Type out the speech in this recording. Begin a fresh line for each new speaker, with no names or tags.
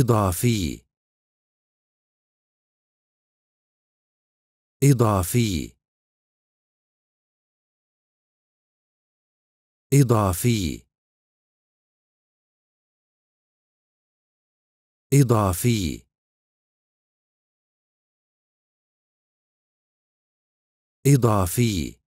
إضافي إضافي إضافي إضافي إضافي